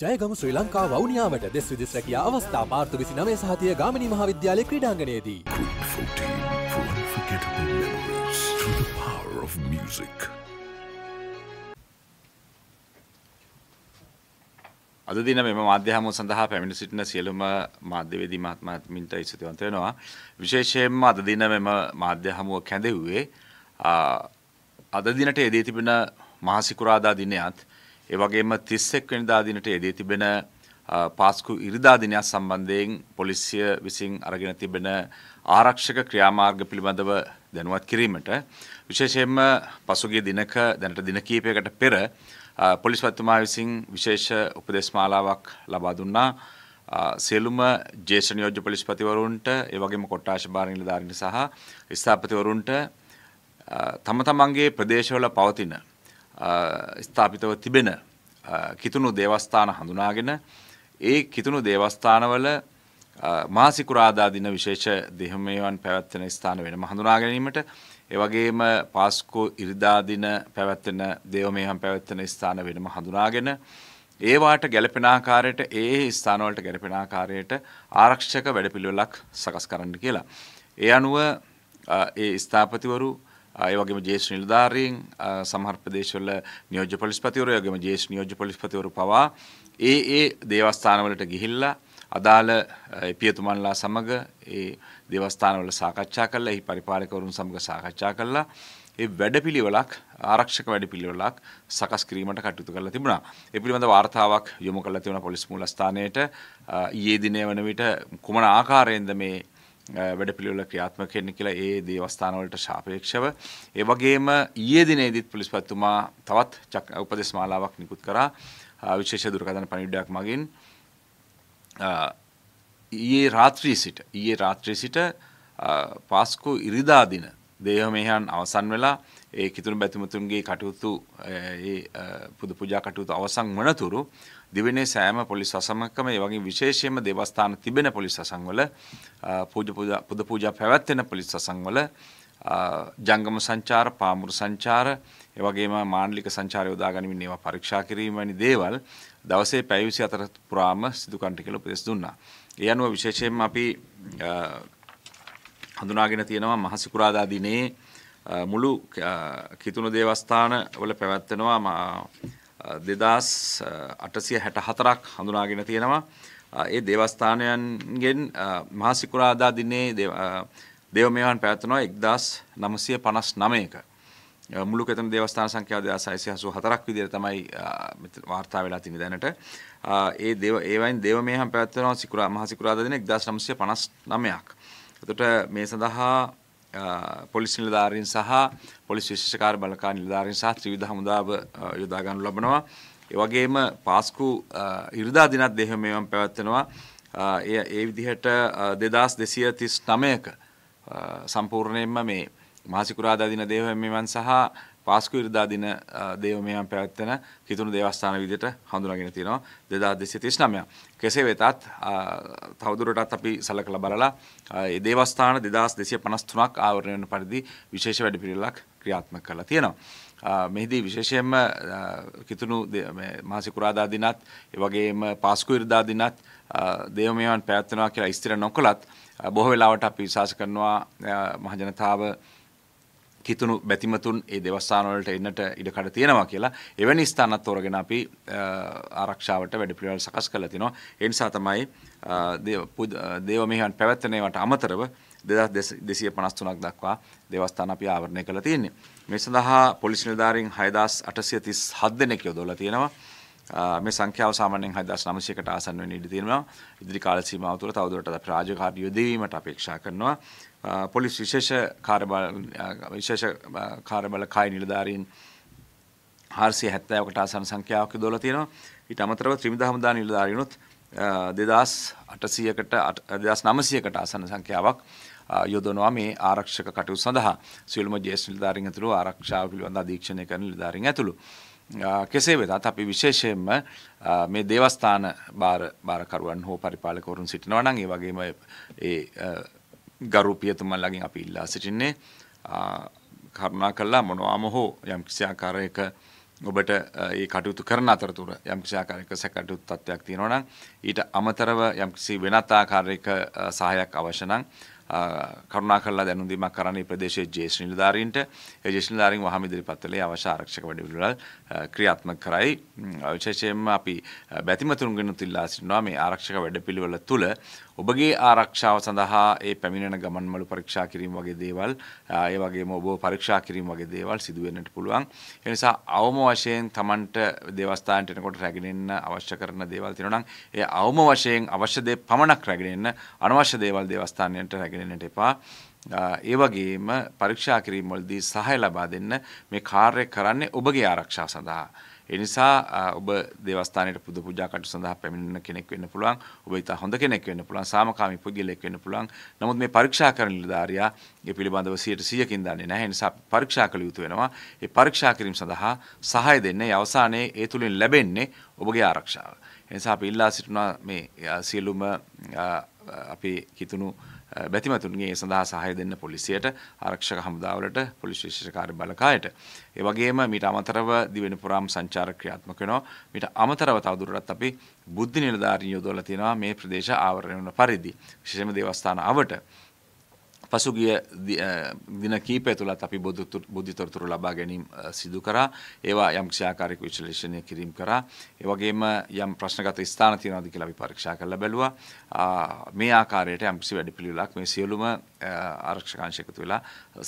ජයගම ශ්‍රී ලංකා වවුනියාවට දෙස් විදිස් රැකිය අවස්ථා පාර්තු විසි නමේ සහතිය ගාමිණි මහාවිද්‍යාලය ක්‍රඩාගනයේදී. අද දින මෙම මාධ්‍ය හමුව සඳහා පැමිණ සිටින සියලුම මාධ්‍යවේදී මහත්මාත්මින්ට ඉස්තුතිවන්ත වෙනවා. විශේෂයෙන්ම අද දින මෙම මාධ්‍ය හමුව කැඳෙව්වේ අද දිනට එදී තිබෙන මහසිකුරාදා දිනයත් ඒ වගේම 31 වෙනිදා දිනට යෙදී තිබෙන පාස්කු ඉරිදා දිනයක් සම්බන්ධයෙන් පොලිසිය විසින් අරගෙන තිබෙන ආරක්ෂක ක්‍රියාමාර්ග පිළිබඳව දැනුවත් කිරීමට විශේෂයෙන්ම පසුගිය දිනක දැනට දින කිහිපයකට පෙර පොලිස්වත්තුමා විසින් විශේෂ උපදේශමාලාවක් ලබා දුන්නා සියලුම ජේෂ්ඨ නියෝජ්‍ය පොලිස්පතිවරුන්ට ඒ වගේම කොට්ටාශ භාර නිලධාරීන් සහ ස්ථාපතිවරුන්ට තම තමන්ගේ ප්‍රදේශවල පවතින ස්ථාපිතව තිබෙන කිතුුණු දේවස්ථාන හඳුනාගෙන ඒ කිතුුණු දේවස්ථානවල මාසිකුරාදා දින විශේෂ දෙහමේවන් පැවැත්වෙන ස්ථාන වෙන හඳුනාගැනීමට ඒවගේම පාස්කෝ ඉරිදාදින පැවැත්වෙන දේවමේහම් පැවැත්වෙන ස්ථාන වෙනම හඳුනාගෙන ඒවාට ගැලපෙනආකාරයට ඒ ස්ථානවලට ගැලපෙනආකාරයට ආරක්ෂක වැඩපිළිවෙලක් සකස් කරන්න කියලා. ඒ අනුව ඒ ස්ථාපතිවරු ඒ වගේම ජේෂ්ඨ නිලධාරීන් සමහර ප්‍රදේශවල නියෝජ්‍ය පොලිස්පතිවරු ඒ වගේම ජේෂ්ඨ නියෝජ්‍ය පොලිස්පතිවරු පවා ඒ ඒ දේවස්ථානවලට ගිහිල්ලා අදාළ පියතුමන්ලා සමග ඒ දේවස්ථානවල සාකච්ඡා කළා එහි පරිපාලකවරුන් සමග සාකච්ඡා කළා ඒ වැඩපිළිවෙලක් ආරක්ෂක වැඩපිළිවෙලක් සකස් කිරීමට කටයුතු කරලා තිබුණා. ඒ පිළිබඳ වාර්තාවක් යොමු කරලා තිබුණා පොලිස් මූලස්ථානයේට ඊයේ දිනේ වන විට කුමන ආකාරයෙන්ද මේ වැඩපිළිවෙල ක්‍රියාත්මක වෙන්න කියලා ඒ දේවස්ථානවලට සාපේක්ෂව ඒ වගේම ඊයේ දිනේදීත් පොලිස්පතිතුමා තවත් උපදේශ මාලාවක් නිකුත් කරා විශේෂ දුරකථන පණිවිඩයක් මගින් ඊයේ රාත්‍රියේ සිට ඊයේ රාත්‍රියේ සිට පාස්කෝ ඉරිදා දින දේහ මෙහයන් අවසන් වෙලා ඒ කිතුුණු බැතිමතුන්ගේ කටයුතු පුද පුජා කටයුතු අවසන් වනතුරු දිවනේ සෑම පොලිස් වසමක්කම ඒ වගේ විශේෂයෙන්ම දේවස්ථාන තිබෙන පොලිස් සසංවල පුද පූජා පැවැත්වෙන පොලිස් සසංවල ජංගම සංචාර පාමුරු සංචාර එවගේම මාණ්ලික සංචාරය යොදා ගනිමින් ඒවා පරීක්ෂා කිරීම වැනි දේවල් දවසේ පැය 24 පුරාම සිදු කරන්න කියලා උපදෙස් දුන්නා. ඒ අනුව විශේෂයෙන්ම අපි හඳුනාගෙන තියෙනවා මහසිකුරාදා දිනේ මුළු කිතුුණු දේවස්ථාන වල පැවැත්වෙනවා දෙදස් අටසිය හැට හතරක් හඳුනාගෙන තියෙනවා. ඒ දේවස්ථානයන්ගෙන් මහසිකුරාදා දිනේ දෙව මේවන් පැවැත්වනවා එක්දස් නමසය පනස් නමයක. මුළු කෙතන දේවස්ථාන සංඛ්‍යාව දෙදස් අයිසි හසු හතරක් විදිර තමයි වාර්තා වෙලා තිනි දැනට ඒ ඒවයින් දේව මේහම් පැත්වනවා සිකුරා මහසිකුරාද දින එක්දස් නමසය පනස් නමයක්. එතකොට මේ සඳහා පොලිස් නිලධාරීන් සහ පොලිස් විශේෂකාර බලකා නිලධාරීන් සහ ත්‍රිවිධ හමුදාව යොදා ගන්න ලබනවා. ඒ වගේම පාස්කු ඉරිදා දිනත් දෙහිම මේවන් පැවැත්වෙනවා. ඒ විදිහට 2239ක සම්පූර්ණයෙන්ම මේ මාසිකුරාදා දින දේවමේවන් සහ පාස්කු ඉරිදා දින දේවමේවන් පැවැත්වෙන කිතුණු දේවස්ථාන විදිහට හඳුනාගෙන තියෙනවා 2239. කෙසේ වෙතත් තවදුරටත් අපි සලකලා බලලා ඒ දේවස්ථාන 2253ක් ආවරණය වෙන පරිදි විශේෂ වැඩපිළිවෙලක් ක්‍රියාත්මක කරලා තියෙනවා. මෙහිදී විශේෂයෙන්ම කිතුණු මාසිකුරාදා දිනත් ඒ වගේම පාස්කු ඉරිදා දිනත් දේවමේවන් පැවැත්වෙනවා කියලා ස්ථිර නොකලත් බොහෝ වෙලාවට අපි විශ්වාස කරනවා මහජනතාව හිතුණු බැතිමතුන් ඒ දෙවස්ථානවලට එන්නට ඉඩකඩ තියෙනවා කියලා එවැනි ස්ථානත් තෝරගෙන අපි ආරක්ෂාවට වැඩපිළිවෙළ සකස් කරලා තිනවා ඒ නිසා තමයි දේව මෙහෙයන් පැවැත්වෙනවට අමතරව 2253ක් දක්වා දේවස්ථාන අපි ආවරණය කරලා තියෙන්නේ මේ සඳහා පොලිස් නිලධාරීන් 6837 දෙනෙක් යොදවලා තියෙනවා මේ සංඛ්‍යාව සාමාන්‍යයෙන් 6900කට ආසන්න වෙන්න ඉඩ තියෙනවා. ඉදිරි කාල සීමාව තුළ තවදුරටත් රාජකාරී යොදවීමට අපේක්ෂා කරනවා. පොලිස් විශේෂ කාර්යබල විශේෂ කාර්යබල කාය නිලධාරීන් 470කට ආසන්න සංඛ්‍යාවක් යොදවලා තියෙනවා. ඊට අමතරව ත්‍රිවිධ හමුදා නිලධාරීනොත් 2800කට 2900කට ආසන්න සංඛ්‍යාවක් යොදනවා මේ ආරක්ෂක කටයුතු සඳහා. සියලුම ජේෂ්ඨ නිලධාරීන් ඇතුළු ආරක්ෂාව පිළිබඳ අධීක්ෂණය කරන නිලධාරීන් ඇතුළු. කෙසේ වෙතත් අපි විශේෂයෙන්ම මේ දේවස්ථාන භාරකරුවන් හෝ පරිපාලකවරුන් සිටිනවා නම් ඒ වගේම ඒ ගරු පියතුමන්ලගෙන් අපි ඉල්ලා සිටින්නේ කරුණා කළා මොනවාම හෝ යම් කිසි ආකාරයක ඔබට ඒ කටයුතු කරන අතරතුර යම් කිසි ආකාරයක සැකටයුතු තත්ත්වයක් තියෙනවා නම් ඊට අමතරව යම් කිසි වෙනත් ආකාරයක සහායක් අවශ්‍ය නම් කරුණාකරලා දැනුම් දීමක් කරන්නේ ප්‍රදේශයේ ජේෂ්ඨ නිලධාරීන්ට ඒ ජේෂ්ඨ නිලධාරීන් වහම ඉදිරිපත් වෙලා අවශ්‍ය ආරක්ෂක වැඩපිළිවෙළ ක්‍රියාත්මක කරයි විශේෂයෙන්ම අපි බැතිමතුරුන්ගෙන් උත්ලා සිටිනවා මේ ආරක්ෂක වැඩපිළිවෙළ තුළ ඔබගේ ආරක්ෂාව සඳහා ඒ පැමිණෙන ගමන්වල පරීක්ෂා කිරීම වගේ දේවල් ඒ වගේම ඔබ පරීක්ෂා කිරීම වගේ දේවල් සිදු වෙන්නට පුළුවන් ඒ නිසා අවම වශයෙන් Tamanට දේවස්ථානට එනකොට රැගෙන එන්න අවශ්‍ය කරන දේවල් තියෙනවා නම් ඒ අවම වශයෙන් අවශ්‍ය දේ පමණක් රැගෙන එන්න අනවශ්‍ය දේවල් දේවස්ථානයට රැගෙන ගෙනෙන්නට එපා. ඒ වගේම පරීක්ෂා කිරීමවලදී සහය ලබා දෙන්න මේ කාර්යය කරන්නේ ඔබගේ ආරක්ෂා සඳහා. එනිසා ඔබ දෙවස්ථානයට පුද පුජාකට සඳහා පැමිණෙන කෙනෙක් වෙන්න පුළුවන් ඔබ ඉතා හොඳ කෙනෙක් වෙන්න පුළුවන් සාමකාමී පුද්ගලයෙක් වෙන්න පුළුවන් නමුත් මේ පරීක්ෂා කරන නිලධාරියා ඒ පිළිබඳව 100%කින් දන්නේ නැහැ නිසා පරීක්ෂා කළ යුතු වෙනවා ඒ පරීක්ෂා කිරීම සඳහා සහාය දෙන්නේ අවසානයේ ඒ තුලින් ලැබෙන්නේ ඔබගේ ආරක්ෂාව එනිසා අපි ඉල්ලා සිටිනවා මේ සියලුම අපි කිතුණු බැතිමතුන්ගේ සඳහා සහය දෙන්න පොලිසියට ආරක්ෂක හමුදාවලට පොලිස් විශේෂකාරී බලකායට ඒ වගේම මීට අමතරව දිවෙන පුරාම සංචාර ක්‍රියාත්මක වෙනවා මීට අමතරව තවදුරටත් අපි බුද්ධ නිලධාරීන් යොදවලා තියෙනවා මේ ප්‍රදේශ ආවරණය වන පරිදි විශේෂම දේවස්ථාන අවට පසුගිය දින කීපය තුළත් අපි බුද්ධිතොරතුරු ලබා ගැනීම සිදු කරා ඒවා යම් ක්ෂාකාරයක විශ්ලේෂණය කිරීම කරා ඒ වගේම යම් ප්‍රශ්නගත ස්ථාන තියෙනවද කියලා අපි පරීක්ෂා කරලා බැලුවා මේ ආකාරයට යම්කිසි වැඩපිළිවෙලක් මේ සියලුම ආරක්ෂක අංශ එකතු වෙලා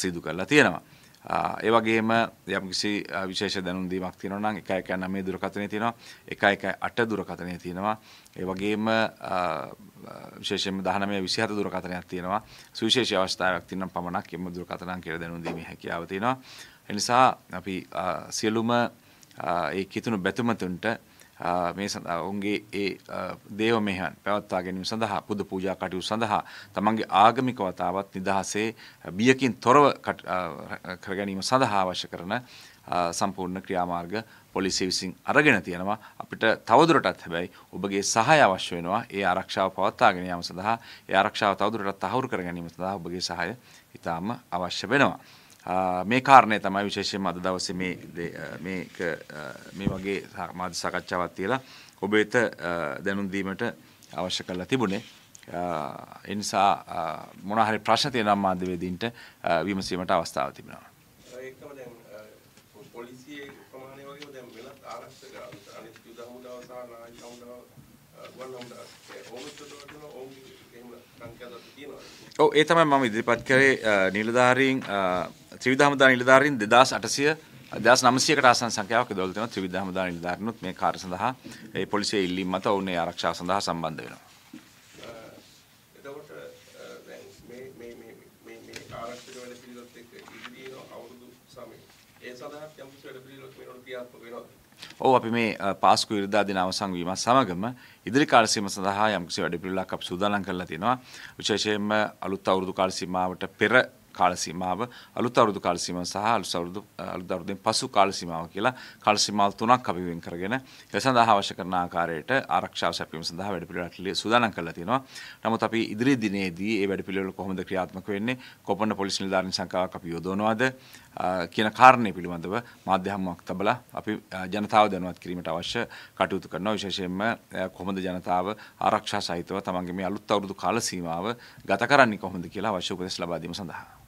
සිදු කරලා තියෙනවා ඒවගේම යම්කිසි විශේෂ දැනුන්දීමක් තියෙනවා නම් එක එක නමේ දුරකථනය තියෙනවා එක එක අට දුරකථනය තියෙනවා ඒ වගේම විශේෂයෙන්ම 19 27 දුරකථනයක් තියෙනවා සුවිශේෂී අවස්ථාවක් තියෙනම් පමණක් එම දුරකථනන් කියලා දැනුම් දීමේ හැකියාව තියෙනවා ඒ නිසා අපි සියලුම ඒ කිතුණු බැතුමතුන්ට මේ ඔවුන්ගේ ඒ දේව මෙහන් පැවත්වා ගැනීම සඳහා පුද පූජා කටයුතු සඳහා තමන්ගේ ආගමික වතාවත් නිදහසේ බියකින් තොරව කර ගැනීම සඳහා අවශ්‍ය කරන සම්පූර්ණ ක්‍රියාමාර්ග පොලිසිය විසින් අරගෙන තියෙනවා අපිට තවදුරටත් හැබැයි ඔබගේ සහය අවශ්‍ය වෙනවා ඒ ආරක්ෂාව පවත්වාගෙන යාම සඳහා ඒ ආරක්ෂාව තවදුරටත් තහවුරු කර ගැනීම සඳහා ඔබගේ සහය ඉතාම අවශ්‍ය වෙනවා මේ කාරණය තමයි විශේෂයෙන් අද දවසේ මේ මේ වගේ මාධ්‍ය සාකච්ඡාවක් තියලා ඔබ වෙත දැනුම් දීමට අවශ්‍ය කරලා තිබුණේ. ඒ නිසා මොනවා හරි ප්‍රශ්න තියෙනවා මාධ්‍යවේදීන්ට විමසීමට අවස්ථාව තිබෙනවා. ඒකම දැන් පොලිසියේ ප්‍රමාණය වගේම දැන් වෙනත් ආරක්ෂක අනිත් යුද හමුදාව සහ නායි හමුදාව ගුවන් හමුදාව ඕමිටතවටන ඕම් එහෙම සංඛ්‍යාවක් තියෙනවා. ඔව් ඒ තමයි මම ඉදිරිපත් කරේ නිලධාරීන් ත්‍රිවිධාමදාන නිලධාරීන් 2800 1900කට ආසන්න සංඛ්‍යාවක් ඉදවල තියෙනවා ත්‍රිවිධාමදාන නිලධාරීනුත් මේ කාර්ය සඳහා ඒ පොලිසිය ඉල්ලීම් මත ඔවුන් ඒ ආරක්ෂාව සඳහා සම්බන්ධ වෙනවා. එතකොට දැන් මේ මේ මේ මේ මේ ආරක්ෂක වැඩ පිළිවෙලත් එක්ක ඉදිරියේ අවුරුදු සමය ඒ සඳහා යම් කිසි වැඩ පිළිවෙලක් වෙනකොට ක්‍රියාත්මක වෙනවා. ඔව් අපි මේ පාස්කු ඉරිදා දින අවසන් වීමත් සමගම ඉදිරි කාල සීම සඳහා යම්කිසි වැඩපිළිවෙලක් අපි සූදානම් කරලා තිනවා විශේෂයෙන්ම අලුත් අවුරුදු කාල සීමාවට පෙර කාලසීමාව අලුත් අවුරුදු කාලසීමාව සහ අලුත් අවුරුදු අලුත් අවුරුද්දෙන් පසු කාලසීමාව කියලා කාලසීමාව තුනක් අපි වෙන් කරගෙන ඒ සඳහා අවශ්‍ය කරන ආකාරයට ආරක්ෂාව සැපයීම සඳහා වැඩපිළිවෙළක් සූදානම් කරලා තියෙනවා. නමුත් අපි ඉදිරි දිනේදී මේ වැඩපිළිවෙළ කොහොමද ක්‍රියාත්මක වෙන්නේ? කොපමණ පොලිස් නිලධාරීන් සංඛ්‍යාවක් අපි යොදවනවද කියන කාරණය පිළිබඳව මාධ්‍ය හමුවක් තබලා අපි ජනතාව දැනුවත් කිරීමට අවශ්‍ය කටයුතු කරනවා. විශේෂයෙන්ම කොහොමද ජනතාව ආරක්ෂා සහිතව තමන්ගේ මේ අලුත් අවුරුදු කාලසීමාව ගත කරන්නේ කොහොමද කියලා අවශ්‍ය උපදෙස් ලබා දීම සඳහා